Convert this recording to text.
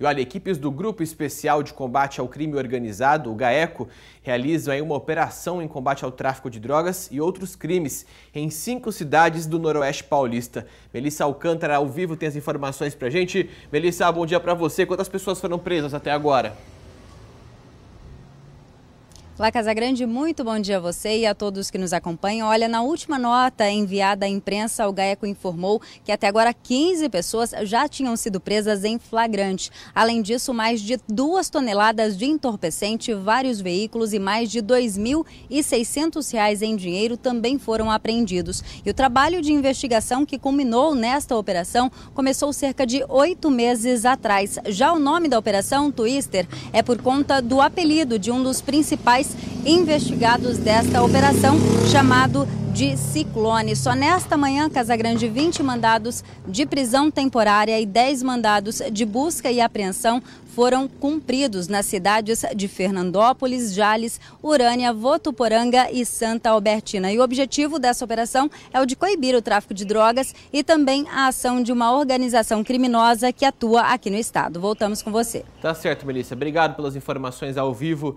E olha, equipes do Grupo Especial de Combate ao Crime Organizado, o GAECO, realizam aí uma operação em combate ao tráfico de drogas e outros crimes em cinco cidades do Noroeste Paulista. Melissa Alcântara, ao vivo, tem as informações pra gente. Melissa, bom dia para você. Quantas pessoas foram presas até agora? Olá, Casagrande, muito bom dia a você e a todos que nos acompanham. Olha, na última nota enviada à imprensa, o GAECO informou que até agora 15 pessoas já tinham sido presas em flagrante. Além disso, mais de duas toneladas de entorpecente, vários veículos e mais de R$ 2.600 em dinheiro também foram apreendidos. E o trabalho de investigação que culminou nesta operação começou cerca de oito meses atrás. Já o nome da operação, Twister, é por conta do apelido de um dos principais investigados desta operação, chamado de ciclone. Só nesta manhã, Casagrande, 20 mandados de prisão temporária e 10 mandados de busca e apreensão foram cumpridos nas cidades de Fernandópolis, Jales, Urânia, Votuporanga e Santa Albertina. E o objetivo dessa operação é o de coibir o tráfico de drogas e também a ação de uma organização criminosa que atua aqui no estado. Voltamos com você. Tá certo, Melissa. Obrigado pelas informações ao vivo